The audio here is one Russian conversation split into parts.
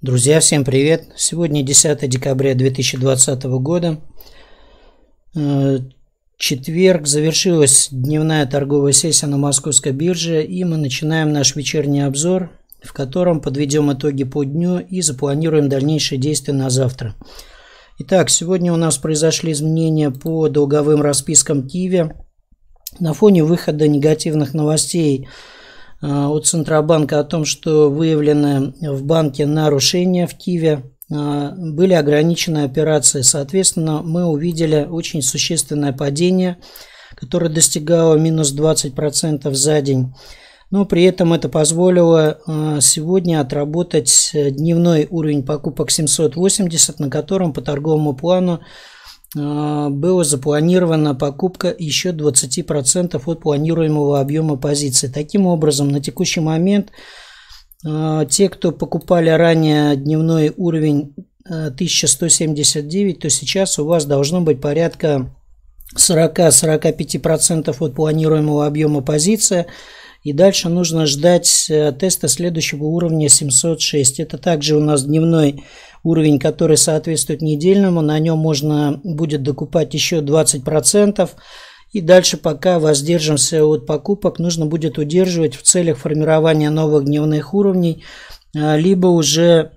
Друзья, всем привет! Сегодня 10 декабря 2020 года. Э, четверг завершилась дневная торговая сессия на Московской бирже, и мы начинаем наш вечерний обзор, в котором подведем итоги по дню и запланируем дальнейшие действия на завтра. Итак, сегодня у нас произошли изменения по долговым распискам Киви. На фоне выхода негативных новостей – у э, Центробанка о том, что выявлены в банке нарушения в Киеве, э, были ограничены операции. Соответственно, мы увидели очень существенное падение, которое достигало минус 20% за день. Но при этом это позволило э, сегодня отработать дневной уровень покупок 780, на котором по торговому плану а, было запланирована покупка еще 20% от планируемого объема позиций. Таким образом, на текущий момент а, те, кто покупали ранее дневной уровень 1179, а, то сейчас у вас должно быть порядка 40-45% от планируемого объема позиции. И дальше нужно ждать э, теста следующего уровня 706. Это также у нас дневной уровень уровень, который соответствует недельному. На нем можно будет докупать еще 20%. И дальше пока воздержимся от покупок, нужно будет удерживать в целях формирования новых дневных уровней, а, либо уже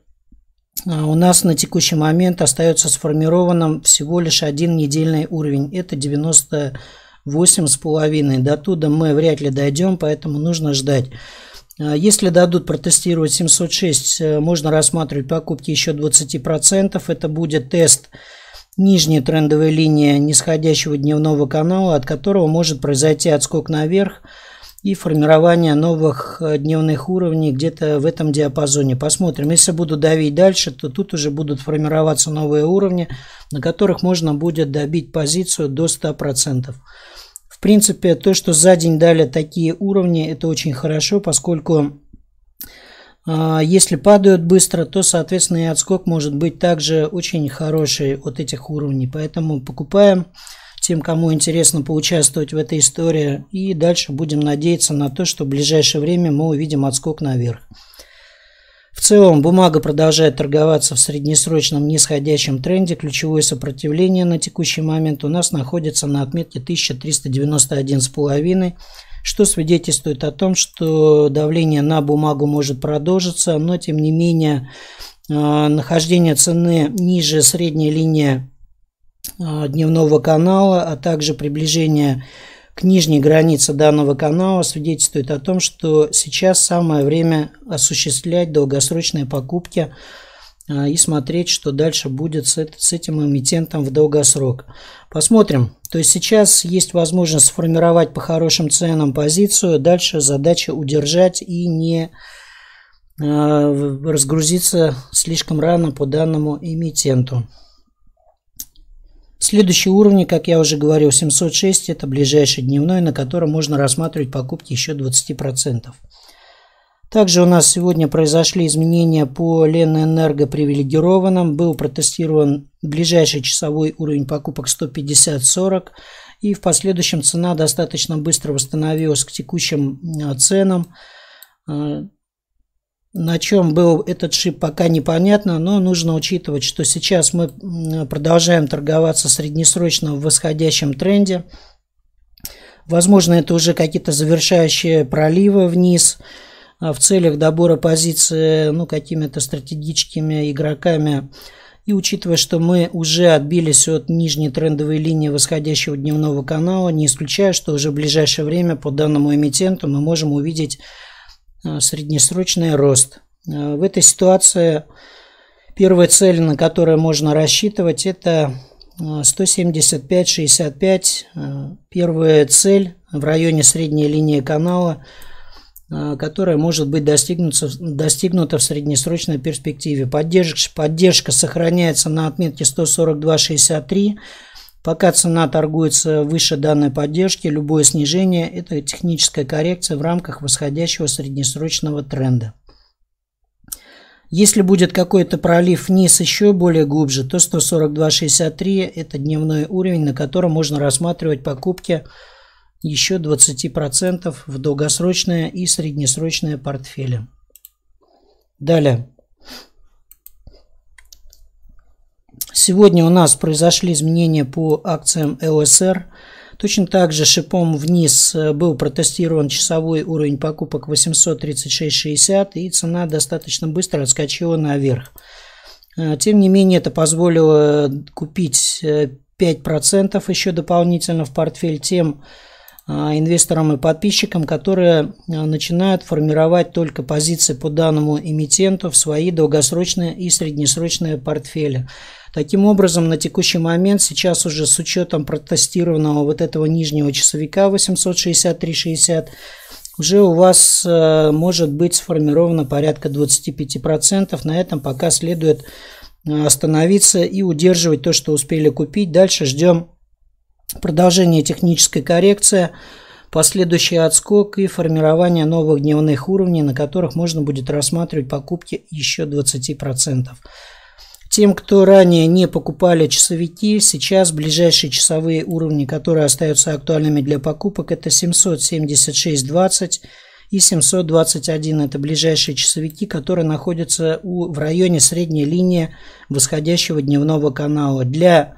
а, у нас на текущий момент остается сформированным всего лишь один недельный уровень. Это 98,5. До туда мы вряд ли дойдем, поэтому нужно ждать. А, если дадут протестировать 706, э, можно рассматривать покупки еще 20%. Это будет тест нижней трендовой линии нисходящего дневного канала, от которого может произойти отскок наверх и формирование новых э, дневных уровней где-то в этом диапазоне. Посмотрим. Если буду давить дальше, то тут уже будут формироваться новые уровни, на которых можно будет добить позицию до 100% принципе, то, что за день дали такие уровни, это очень хорошо, поскольку а, если падают быстро, то, соответственно, и отскок может быть также очень хороший от этих уровней. Поэтому покупаем тем, кому интересно поучаствовать в этой истории. И дальше будем надеяться на то, что в ближайшее время мы увидим отскок наверх. В целом бумага продолжает торговаться в среднесрочном нисходящем тренде. Ключевое сопротивление на текущий момент у нас находится на отметке 1391,5, что свидетельствует о том, что давление на бумагу может продолжиться, но тем не менее э, нахождение цены ниже средней линии э, дневного канала, а также приближение к нижней границе данного канала свидетельствует о том, что сейчас самое время осуществлять долгосрочные покупки а, и смотреть, что дальше будет с этим эмитентом в долгосрок. Посмотрим. То есть сейчас есть возможность сформировать по хорошим ценам позицию. Дальше задача удержать и не а, разгрузиться слишком рано по данному эмитенту. Следующий уровень, как я уже говорил, 706 – это ближайший дневной, на котором можно рассматривать покупки еще 20%. Также у нас сегодня произошли изменения по Ленэнерго привилегированным. Был протестирован ближайший часовой уровень покупок 150-40. И в последующем цена достаточно быстро восстановилась к текущим а, ценам. А, на чем был этот шип, пока непонятно, но нужно учитывать, что сейчас мы продолжаем торговаться среднесрочно в восходящем тренде. Возможно, это уже какие-то завершающие проливы вниз а в целях добора позиции ну, какими-то стратегическими игроками. И учитывая, что мы уже отбились от нижней трендовой линии восходящего дневного канала, не исключаю, что уже в ближайшее время по данному эмитенту мы можем увидеть Э, среднесрочный рост. Э, в этой ситуации первая цель, на которую можно рассчитывать, это 175-65, э, первая цель в районе средней линии канала, которая может быть достигнута, достигнута в среднесрочной перспективе. Поддержка, поддержка сохраняется на отметке 142-63, Пока цена торгуется выше данной поддержки, любое снижение – это техническая коррекция в рамках восходящего среднесрочного тренда. Если будет какой-то пролив вниз еще более глубже, то 142.63 – это дневной уровень, на котором можно рассматривать покупки еще 20% в долгосрочное и среднесрочное портфели. Далее. Сегодня у нас произошли изменения по акциям ЛСР. Точно так же шипом вниз э, был протестирован часовой уровень покупок 836.60 и цена достаточно быстро отскочила наверх. Э, тем не менее, это позволило э, купить 5% еще дополнительно в портфель тем а, инвесторам и подписчикам, которые а, начинают формировать только позиции по данному эмитенту в свои долгосрочные и среднесрочные портфели. Таким образом, на текущий момент сейчас уже с учетом протестированного вот этого нижнего часовика 863.60 уже у вас э, может быть сформировано порядка 25%. На этом пока следует э, остановиться и удерживать то, что успели купить. Дальше ждем продолжение технической коррекции, последующий отскок и формирование новых дневных уровней, на которых можно будет рассматривать покупки еще 20%. Тем, кто ранее не покупали часовики, сейчас ближайшие часовые уровни, которые остаются актуальными для покупок, это 776.20 и 721. Это ближайшие часовики, которые находятся у, в районе средней линии восходящего дневного канала. Для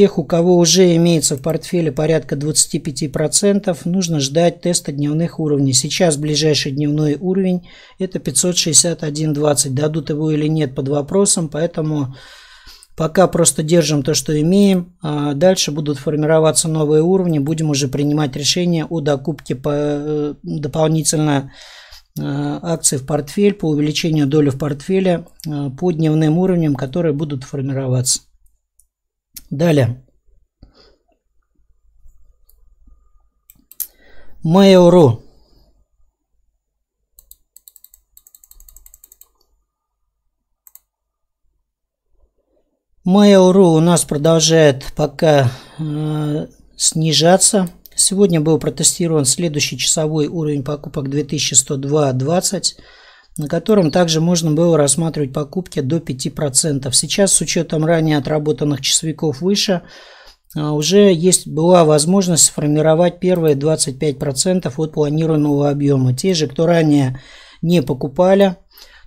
тех, у кого уже имеется в портфеле порядка 25%, нужно ждать теста дневных уровней. Сейчас ближайший дневной уровень это 561.20. Дадут его или нет под вопросом, поэтому пока просто держим то, что имеем. А дальше будут формироваться новые уровни, будем уже принимать решение о докупке по, э, дополнительно э, акций в портфель, по увеличению доли в портфеле э, по дневным уровням, которые будут формироваться. Далее. Mail.ru. Mail.ru у нас продолжает пока э, снижаться. Сегодня был протестирован следующий часовой уровень покупок 2102.20 на котором также можно было рассматривать покупки до 5%. Сейчас с учетом ранее отработанных часовиков выше а, уже есть, была возможность сформировать первые 25% от планируемого объема. Те же, кто ранее не покупали,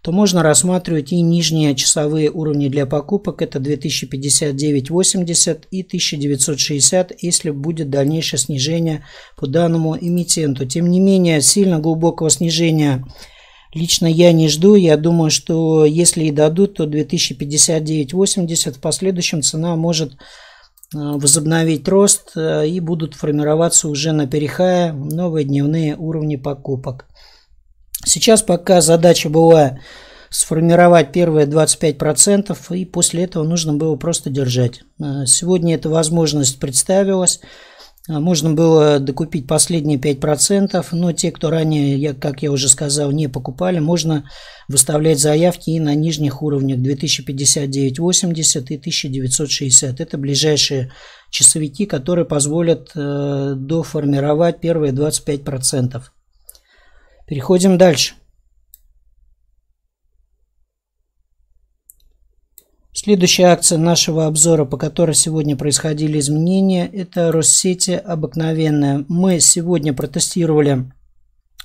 то можно рассматривать и нижние часовые уровни для покупок. Это 2059.80 и 1960, если будет дальнейшее снижение по данному эмитенту. Тем не менее, сильно глубокого снижения Лично я не жду. Я думаю, что если и дадут, то 2059-80 в последующем цена может э, возобновить рост э, и будут формироваться уже на перехая новые дневные уровни покупок. Сейчас пока задача была сформировать первые 25%, и после этого нужно было просто держать. Э, сегодня эта возможность представилась. А, можно было докупить последние 5%, но те, кто ранее, я, как я уже сказал, не покупали, можно выставлять заявки и на нижних уровнях 2059.80 и 1960. Это ближайшие часовики, которые позволят э, доформировать первые 25%. Переходим дальше. Следующая акция нашего обзора, по которой сегодня происходили изменения, это Россети обыкновенная. Мы сегодня протестировали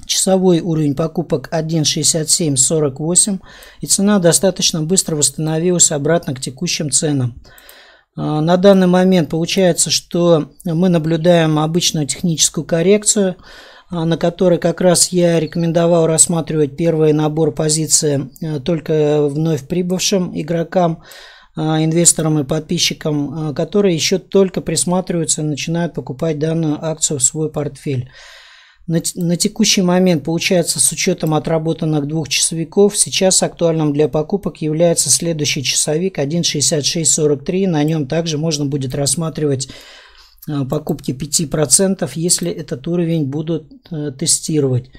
часовой уровень покупок 1.6748 и цена достаточно быстро восстановилась обратно к текущим ценам. А, на данный момент получается, что мы наблюдаем обычную техническую коррекцию – а, на которой как раз я рекомендовал рассматривать первый набор позиций э, только вновь прибывшим игрокам, а, инвесторам и подписчикам, а, которые еще только присматриваются и начинают покупать данную акцию в свой портфель. На, на текущий момент, получается, с учетом отработанных двух часовиков, сейчас актуальным для покупок является следующий часовик 1.6643. На нем также можно будет рассматривать Э, покупки 5%, если этот уровень будут э, тестировать.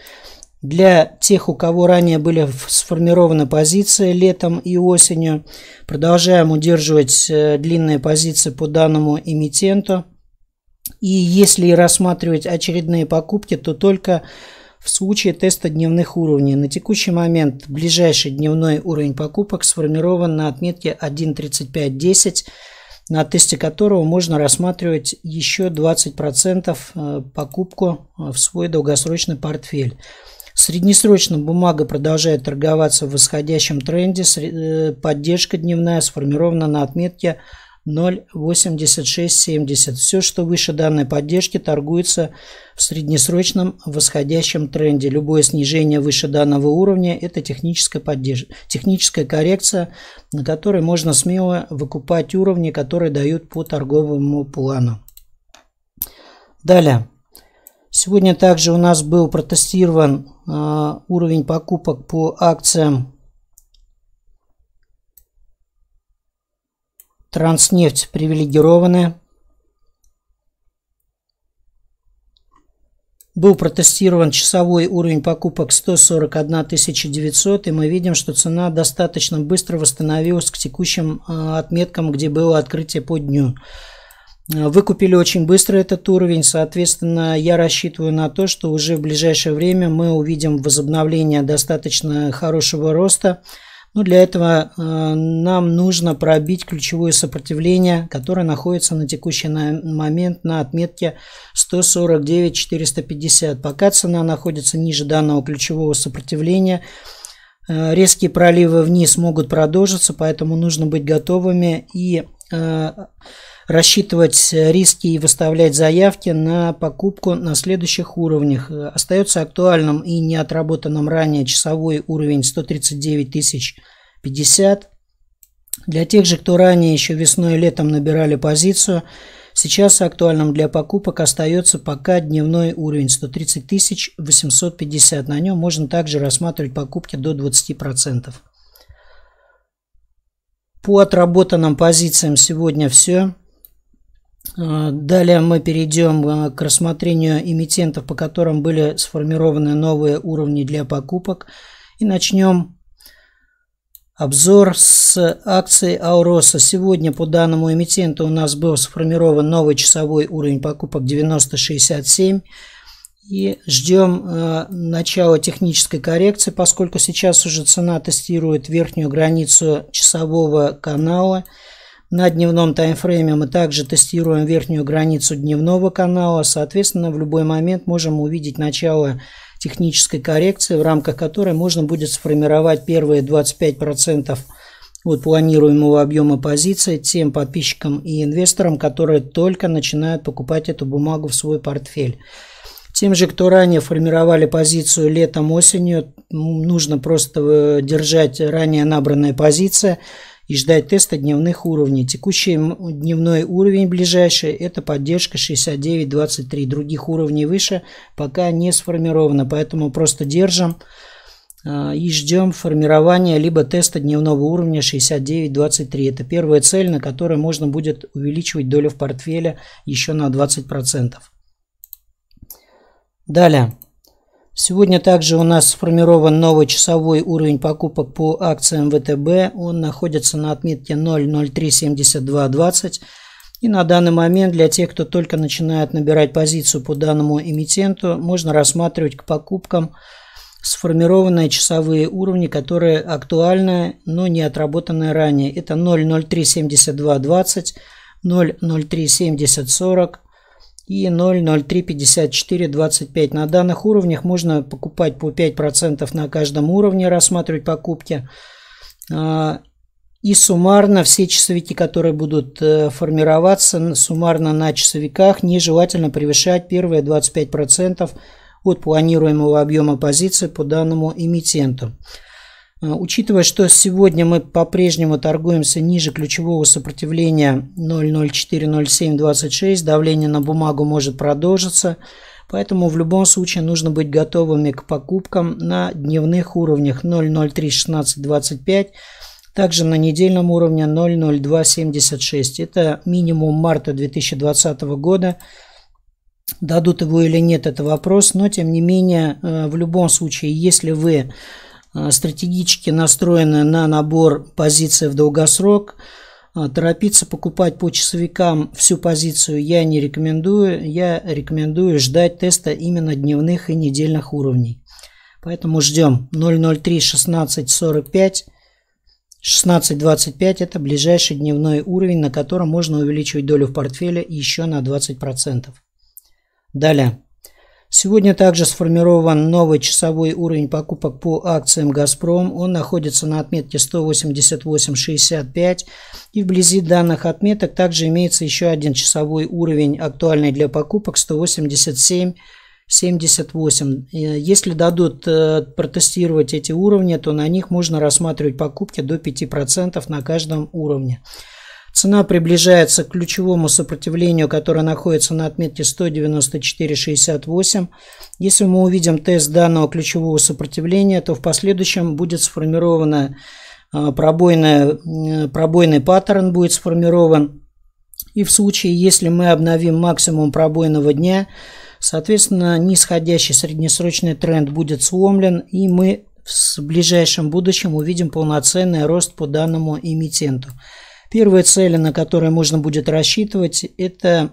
Для тех, у кого ранее были сформированы позиции летом и осенью, продолжаем удерживать э, длинные позиции по данному эмитенту. И если рассматривать очередные покупки, то только в случае теста дневных уровней. На текущий момент ближайший дневной уровень покупок сформирован на отметке 1.3510 на тесте которого можно рассматривать еще 20% э, покупку э, в свой долгосрочный портфель. Среднесрочно бумага продолжает торговаться в восходящем тренде. Э, поддержка дневная сформирована на отметке 0,8670. Все, что выше данной поддержки, торгуется в среднесрочном восходящем тренде. Любое снижение выше данного уровня – это техническая, поддерж... техническая коррекция, на которой можно смело выкупать уровни, которые дают по торговому плану. Далее. Сегодня также у нас был протестирован э, уровень покупок по акциям Транснефть привилегированная. Был протестирован часовой уровень покупок 141 900, и мы видим, что цена достаточно быстро восстановилась к текущим а, отметкам, где было открытие по дню. А, выкупили очень быстро этот уровень, соответственно, я рассчитываю на то, что уже в ближайшее время мы увидим возобновление достаточно хорошего роста – но ну, для этого э, нам нужно пробить ключевое сопротивление, которое находится на текущий момент на отметке 149-450. Пока цена находится ниже данного ключевого сопротивления, э, резкие проливы вниз могут продолжиться, поэтому нужно быть готовыми и э, рассчитывать риски и выставлять заявки на покупку на следующих уровнях. Остается актуальным и неотработанным ранее часовой уровень 139 тысяч 50. Для тех же, кто ранее еще весной и летом набирали позицию, сейчас актуальным для покупок остается пока дневной уровень 130 тысяч 850. На нем можно также рассматривать покупки до 20%. По отработанным позициям сегодня все. А, далее мы перейдем э, к рассмотрению эмитентов, по которым были сформированы новые уровни для покупок. И начнем обзор с акции Ауроса. Сегодня по данному эмитенту у нас был сформирован новый часовой уровень покупок 9067. И ждем э, начала технической коррекции, поскольку сейчас уже цена тестирует верхнюю границу часового канала – на дневном таймфрейме мы также тестируем верхнюю границу дневного канала. Соответственно, в любой момент можем увидеть начало технической коррекции, в рамках которой можно будет сформировать первые 25% от планируемого объема позиции тем подписчикам и инвесторам, которые только начинают покупать эту бумагу в свой портфель. Тем же, кто ранее формировали позицию летом-осенью, нужно просто э, держать ранее набранные позиции, и ждать теста дневных уровней. Текущий дневной уровень ближайший – это поддержка 69-23. Других уровней выше пока не сформировано, поэтому просто держим а, и ждем формирования либо теста дневного уровня 69-23. Это первая цель, на которой можно будет увеличивать долю в портфеле еще на 20%. Далее. Сегодня также у нас сформирован новый часовой уровень покупок по акциям ВТБ. Он находится на отметке 0.037220. И на данный момент для тех, кто только начинает набирать позицию по данному эмитенту, можно рассматривать к покупкам сформированные часовые уровни, которые актуальны, но не отработаны ранее. Это 0.037220, 0.037040, и 0,035425. На данных уровнях можно покупать по 5% на каждом уровне, рассматривать покупки. А, и суммарно все часовики, которые будут э, формироваться, суммарно на часовиках нежелательно превышать первые 25% от планируемого объема позиции по данному эмитенту. А, учитывая, что сегодня мы по-прежнему торгуемся ниже ключевого сопротивления 0040726, давление на бумагу может продолжиться, поэтому в любом случае нужно быть готовыми к покупкам на дневных уровнях 0031625, также на недельном уровне 00276. Это минимум марта 2020 года. Дадут его или нет, это вопрос, но тем не менее, э, в любом случае, если вы Э, стратегически настроены на набор позиций в долгосрок. Э, торопиться покупать по часовикам всю позицию я не рекомендую. Я рекомендую ждать теста именно дневных и недельных уровней. Поэтому ждем 003 16:45 16.25 – это ближайший дневной уровень, на котором можно увеличивать долю в портфеле еще на 20%. Далее. Сегодня также сформирован новый часовой уровень покупок по акциям «Газпром». Он находится на отметке 188.65. И вблизи данных отметок также имеется еще один часовой уровень, актуальный для покупок 187 78. Если дадут э, протестировать эти уровни, то на них можно рассматривать покупки до 5% на каждом уровне. Цена приближается к ключевому сопротивлению, которое находится на отметке 194.68. Если мы увидим тест данного ключевого сопротивления, то в последующем будет сформировано а, пробойная, пробойный паттерн будет сформирован. И в случае, если мы обновим максимум пробойного дня, соответственно, нисходящий среднесрочный тренд будет сломлен, и мы в ближайшем будущем увидим полноценный рост по данному эмитенту. Первая цель, на которую можно будет рассчитывать, это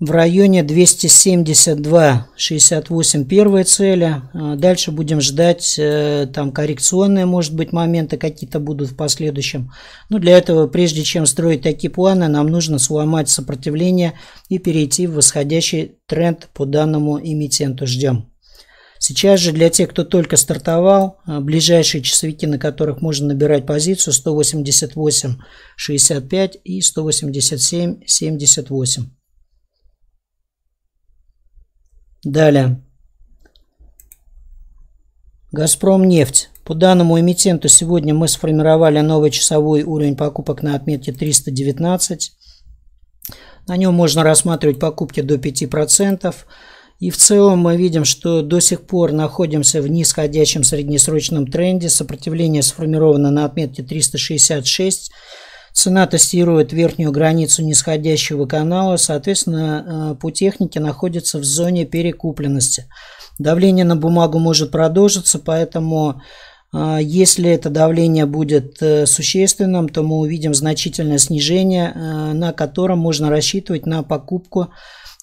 в районе 272-68 первая цель. А дальше будем ждать, э, там коррекционные, может быть, моменты какие-то будут в последующем. Но для этого, прежде чем строить такие планы, нам нужно сломать сопротивление и перейти в восходящий тренд по данному эмитенту. Ждем. Сейчас же для тех, кто только стартовал, а, ближайшие часовики, на которых можно набирать позицию 188, 65 и 187, 78. Далее. «Газпром нефть». По данному эмитенту сегодня мы сформировали новый часовой уровень покупок на отметке 319. На нем можно рассматривать покупки до 5%. И в целом мы видим, что до сих пор находимся в нисходящем среднесрочном тренде. Сопротивление сформировано на отметке 366. Цена тестирует верхнюю границу нисходящего канала, соответственно, э, по технике находится в зоне перекупленности. Давление на бумагу может продолжиться, поэтому э, если это давление будет э, существенным, то мы увидим значительное снижение, на котором можно рассчитывать на покупку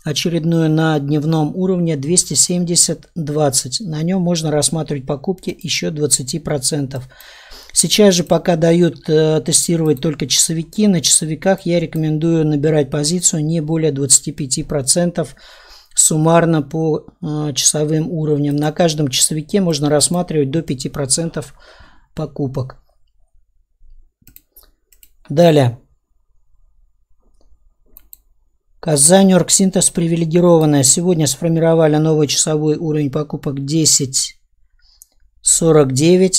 очередную на дневном уровне 270-20. На нем можно рассматривать покупки еще 20%. Сейчас же пока дают э, тестировать только часовики. На часовиках я рекомендую набирать позицию не более 25% суммарно по э, часовым уровням. На каждом часовике можно рассматривать до 5% покупок. Далее. Казань Оргсинтез привилегированная. Сегодня сформировали новый часовой уровень покупок 10.49.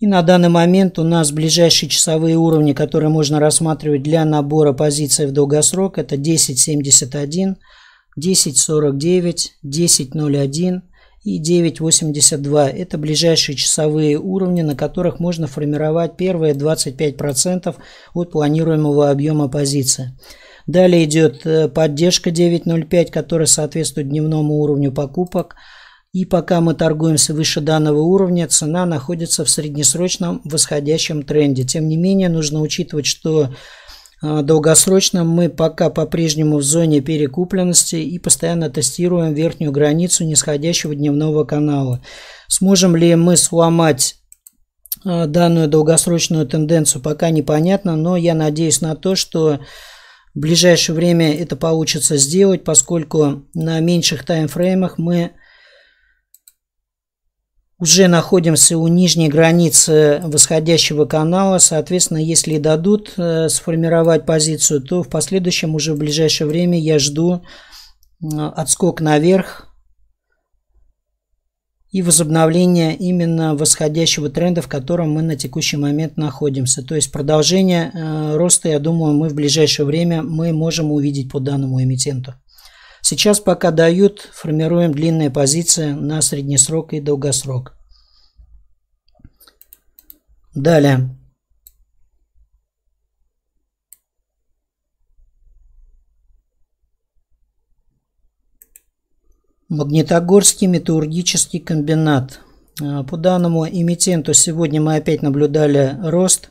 И на данный момент у нас ближайшие часовые уровни, которые можно рассматривать для набора позиций в долгосрок, это 10.71, 10.49, 10.01 и 9.82. Это ближайшие часовые уровни, на которых можно формировать первые 25% от планируемого объема позиции. Далее идет э, поддержка 9.05, которая соответствует дневному уровню покупок. И пока мы торгуемся выше данного уровня, цена находится в среднесрочном восходящем тренде. Тем не менее, нужно учитывать, что а, долгосрочно мы пока по-прежнему в зоне перекупленности и постоянно тестируем верхнюю границу нисходящего дневного канала. Сможем ли мы сломать а, данную долгосрочную тенденцию, пока непонятно, но я надеюсь на то, что в ближайшее время это получится сделать, поскольку на меньших таймфреймах мы уже находимся у нижней границы восходящего канала. Соответственно, если дадут э, сформировать позицию, то в последующем уже в ближайшее время я жду э, отскок наверх и возобновление именно восходящего тренда, в котором мы на текущий момент находимся. То есть продолжение э, роста, я думаю, мы в ближайшее время мы можем увидеть по данному эмитенту. Сейчас пока дают, формируем длинные позиции на среднесрок и долгосрок. Далее. Магнитогорский металлургический комбинат. А, по данному эмитенту сегодня мы опять наблюдали рост,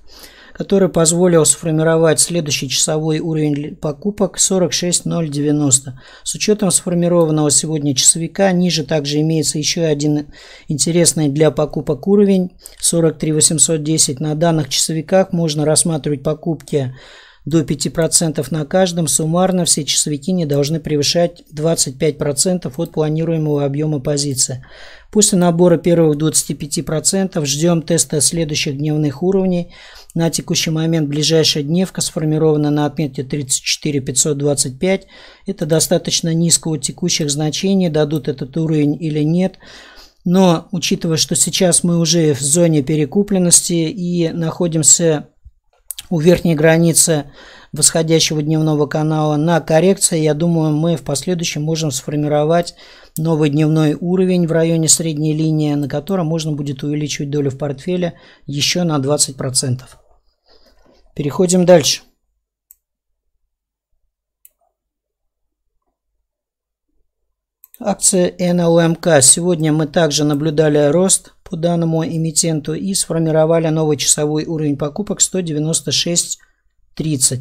который позволил сформировать следующий часовой уровень покупок 46090. С учетом сформированного сегодня часовика ниже также имеется еще один интересный для покупок уровень 43810. На данных часовиках можно рассматривать покупки до 5% на каждом, суммарно все часовики не должны превышать 25% от планируемого объема позиции. После набора первых 25% ждем теста следующих дневных уровней. На текущий момент ближайшая дневка сформирована на отметке 34525. Это достаточно низко от текущих значений, дадут этот уровень или нет. Но учитывая, что сейчас мы уже в зоне перекупленности и находимся у верхней границы восходящего дневного канала на коррекции. Я думаю, мы в последующем можем сформировать новый дневной уровень в районе средней линии, на котором можно будет увеличивать долю в портфеле еще на 20%. Переходим дальше. Акция НЛМК. Сегодня мы также наблюдали рост – по данному эмитенту и сформировали новый часовой уровень покупок 196.30.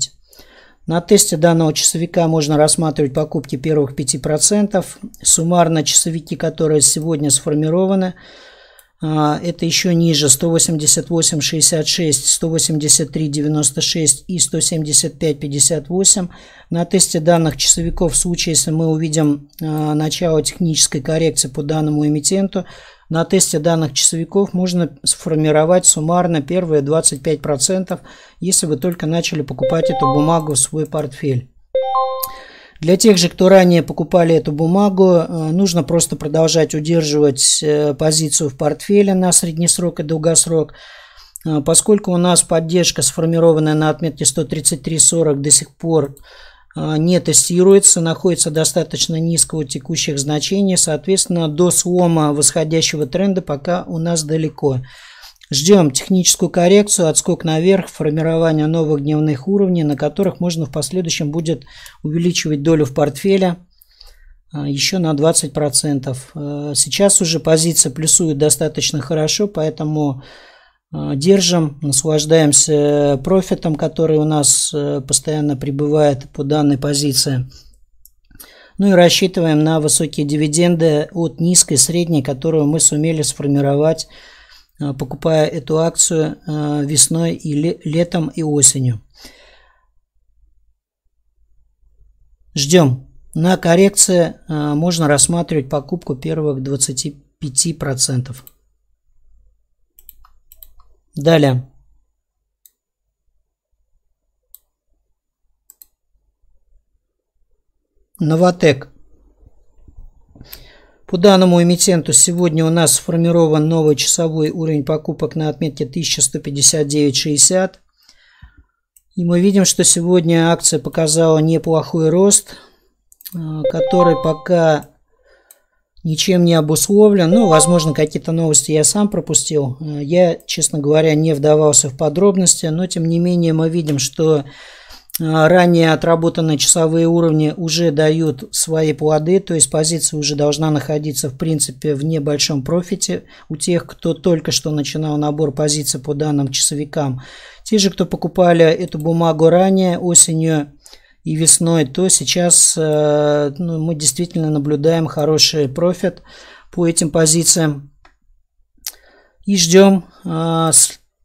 На тесте данного часовика можно рассматривать покупки первых 5%. Суммарно часовики, которые сегодня сформированы, а, это еще ниже 188 66 183 96 и 175 58 на тесте данных часовиков в случае если мы увидим а, начало технической коррекции по данному эмитенту на тесте данных часовиков можно сформировать суммарно первые 25 процентов если вы только начали покупать эту бумагу в свой портфель для тех же, кто ранее покупали эту бумагу, э, нужно просто продолжать удерживать э, позицию в портфеле на среднесрок и долгосрок, э, поскольку у нас поддержка, сформированная на отметке 133.40, до сих пор не тестируется, находится достаточно низкого текущих значений, соответственно, до слома восходящего тренда пока у нас далеко. Ждем техническую коррекцию, отскок наверх, формирование новых дневных уровней, на которых можно в последующем будет увеличивать долю в портфеле а, еще на 20%. А, сейчас уже позиция плюсует достаточно хорошо, поэтому а, держим, наслаждаемся профитом, который у нас э, постоянно прибывает по данной позиции. Ну и рассчитываем на высокие дивиденды от низкой средней, которую мы сумели сформировать Э, покупая эту акцию э, весной или летом и осенью. Ждем. На коррекции э, можно рассматривать покупку первых 25%. Далее. Новотек. По данному эмитенту сегодня у нас сформирован новый часовой уровень покупок на отметке 1159.60. И мы видим, что сегодня акция показала неплохой рост, э, который пока ничем не обусловлен. Ну, возможно, какие-то новости я сам пропустил. Э, я, честно говоря, не вдавался в подробности, но тем не менее мы видим, что а, ранее отработанные часовые уровни уже дают свои плоды, то есть позиция уже должна находиться в принципе в небольшом профите у тех, кто только что начинал набор позиций по данным часовикам. Те же, кто покупали эту бумагу ранее, осенью и весной, то сейчас э, ну, мы действительно наблюдаем хороший профит по этим позициям. И ждем э,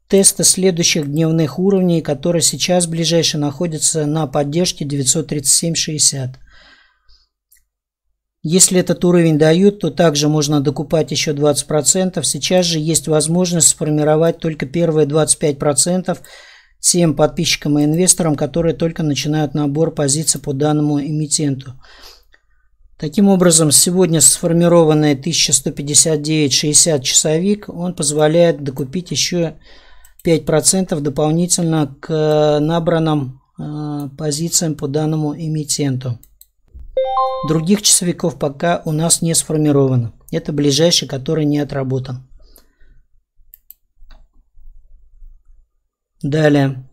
теста следующих дневных уровней, который сейчас ближайшие находится на поддержке 937.60. Если этот уровень дают, то также можно докупать еще 20%. Сейчас же есть возможность сформировать только первые 25% тем подписчикам и инвесторам, которые только начинают набор позиций по данному эмитенту. Таким образом, сегодня сформированный 1159.60 часовик, он позволяет докупить еще 5% дополнительно к э, набранным э, позициям по данному эмитенту. Других часовиков пока у нас не сформировано. Это ближайший, который не отработан. Далее.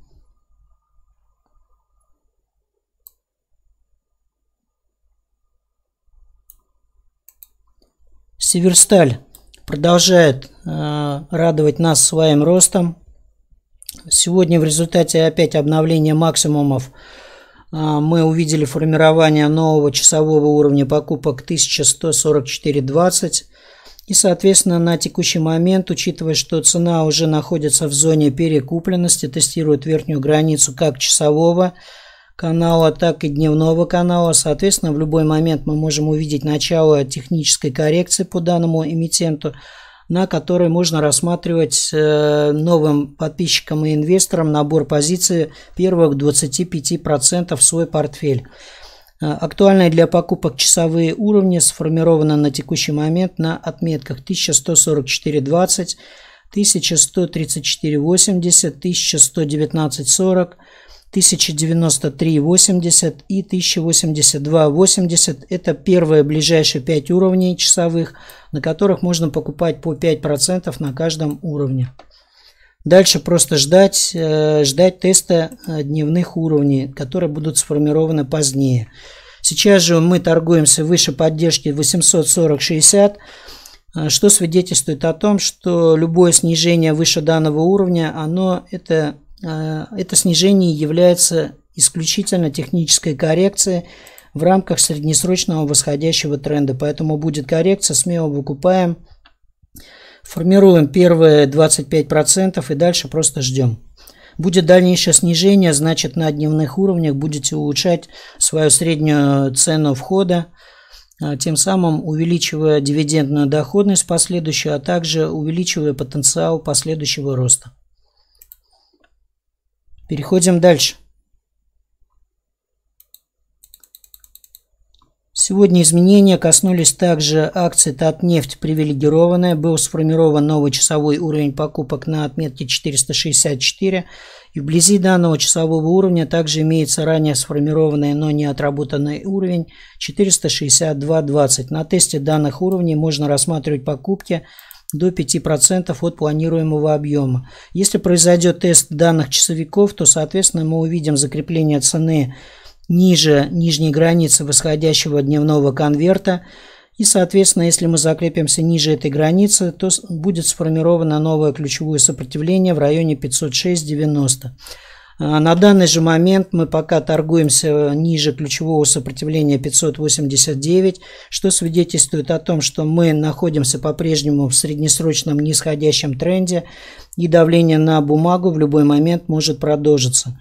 Северсталь продолжает э, радовать нас своим ростом. Сегодня в результате опять обновления максимумов а, мы увидели формирование нового часового уровня покупок 1144.20. И, соответственно, на текущий момент, учитывая, что цена уже находится в зоне перекупленности, тестирует верхнюю границу как часового канала, так и дневного канала. Соответственно, в любой момент мы можем увидеть начало технической коррекции по данному эмитенту – на которой можно рассматривать э, новым подписчикам и инвесторам набор позиций первых 25% в свой портфель. Э, актуальные для покупок часовые уровни сформированы на текущий момент на отметках 1144.20, 1134.80, 1119.40, 1093,80 и 1082,80. Это первые ближайшие 5 уровней часовых, на которых можно покупать по 5% на каждом уровне. Дальше просто ждать, э, ждать теста э, дневных уровней, которые будут сформированы позднее. Сейчас же мы торгуемся выше поддержки 840,60, э, что свидетельствует о том, что любое снижение выше данного уровня, оно это Э, это снижение является исключительно технической коррекцией в рамках среднесрочного восходящего тренда. Поэтому будет коррекция, смело выкупаем, формируем первые 25% и дальше просто ждем. Будет дальнейшее снижение, значит на дневных уровнях будете улучшать свою среднюю цену входа, э, тем самым увеличивая дивидендную доходность последующую, а также увеличивая потенциал последующего роста. Переходим дальше. Сегодня изменения коснулись также акций «Татнефть» привилегированная. Был сформирован новый часовой уровень покупок на отметке 464. И вблизи данного часового уровня также имеется ранее сформированный, но не отработанный уровень 462.20. На тесте данных уровней можно рассматривать покупки до 5% от планируемого объема. Если произойдет тест данных часовиков, то, соответственно, мы увидим закрепление цены ниже нижней границы восходящего дневного конверта. И, соответственно, если мы закрепимся ниже этой границы, то будет сформировано новое ключевое сопротивление в районе 506.90. А, на данный же момент мы пока торгуемся ниже ключевого сопротивления 589, что свидетельствует о том, что мы находимся по-прежнему в среднесрочном нисходящем тренде и давление на бумагу в любой момент может продолжиться.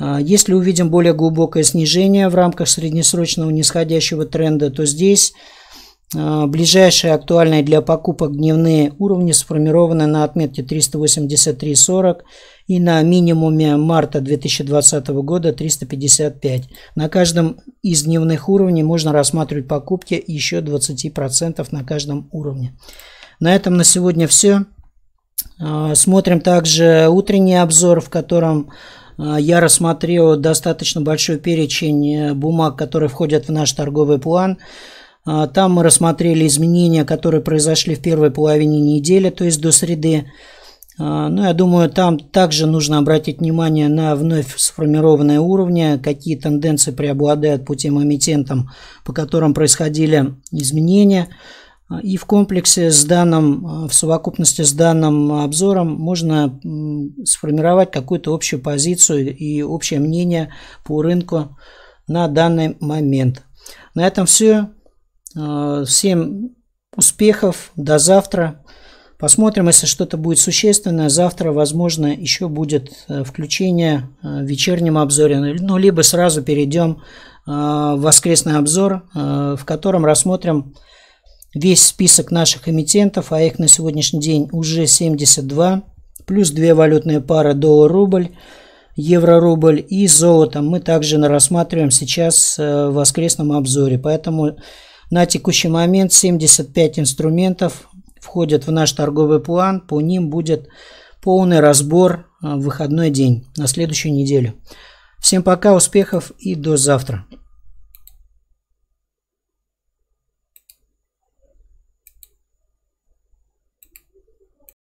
А, если увидим более глубокое снижение в рамках среднесрочного нисходящего тренда, то здесь а, ближайшие актуальные для покупок дневные уровни сформированы на отметке 383.40 и на минимуме марта 2020 года 355. На каждом из дневных уровней можно рассматривать покупки еще 20% на каждом уровне. На этом на сегодня все. А, смотрим также утренний обзор, в котором а, я рассмотрел достаточно большой перечень э, бумаг, которые входят в наш торговый план – а, там мы рассмотрели изменения, которые произошли в первой половине недели, то есть до среды. А, ну, я думаю, там также нужно обратить внимание на вновь сформированные уровни, какие тенденции преобладают по тем эмитентам, по которым происходили изменения. А, и в комплексе с данным, в совокупности с данным обзором можно сформировать какую-то общую позицию и общее мнение по рынку на данный момент. На этом все. Э, всем успехов, до завтра. Посмотрим, если что-то будет существенное. Завтра, возможно, еще будет э, включение э, в вечернем обзоре. Ну, либо ну, сразу перейдем в воскресный обзор, в котором рассмотрим весь список наших эмитентов, а их на сегодняшний день уже 72, плюс две валютные пары доллар-рубль, евро-рубль и золото. Мы также рассматриваем сейчас в воскресном обзоре. Поэтому на текущий момент 75 инструментов входят в наш торговый план. По ним будет полный разбор э, в выходной день на следующую неделю. Всем пока, успехов и до завтра.